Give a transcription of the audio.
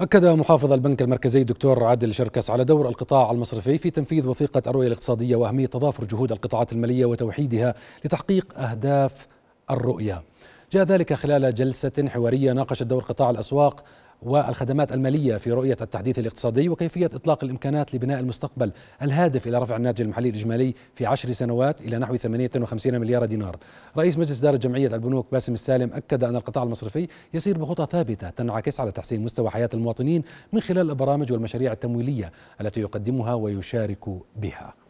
أكد محافظ البنك المركزي الدكتور عادل شركس على دور القطاع المصرفي في تنفيذ وثيقة الرؤية الاقتصادية وأهمية تضافر جهود القطاعات المالية وتوحيدها لتحقيق أهداف الرؤية جاء ذلك خلال جلسة حوارية ناقشت دور قطاع الأسواق والخدمات المالية في رؤية التحديث الاقتصادي وكيفية إطلاق الإمكانات لبناء المستقبل الهادف إلى رفع الناتج المحلي الإجمالي في عشر سنوات إلى نحو 58 مليار دينار رئيس مجلس إدارة جمعية البنوك باسم السالم أكد أن القطاع المصرفي يسير بخطى ثابتة تنعكس على تحسين مستوى حياة المواطنين من خلال البرامج والمشاريع التمويلية التي يقدمها ويشارك بها